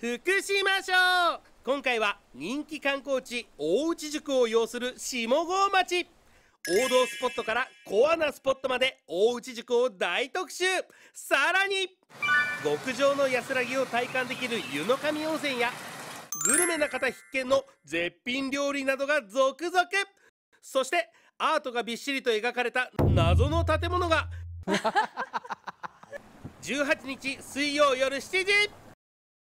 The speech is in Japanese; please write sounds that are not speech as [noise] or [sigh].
福島省今回は人気観光地大内宿を要する下郷町王道スポットからコアなスポットまで大内宿を大特集さらに極上の安らぎを体感できる湯の神温泉やグルメな方必見の絶品料理などが続々そしてアートがびっしりと描かれた謎の建物が18 [laughs] 日水曜夜7時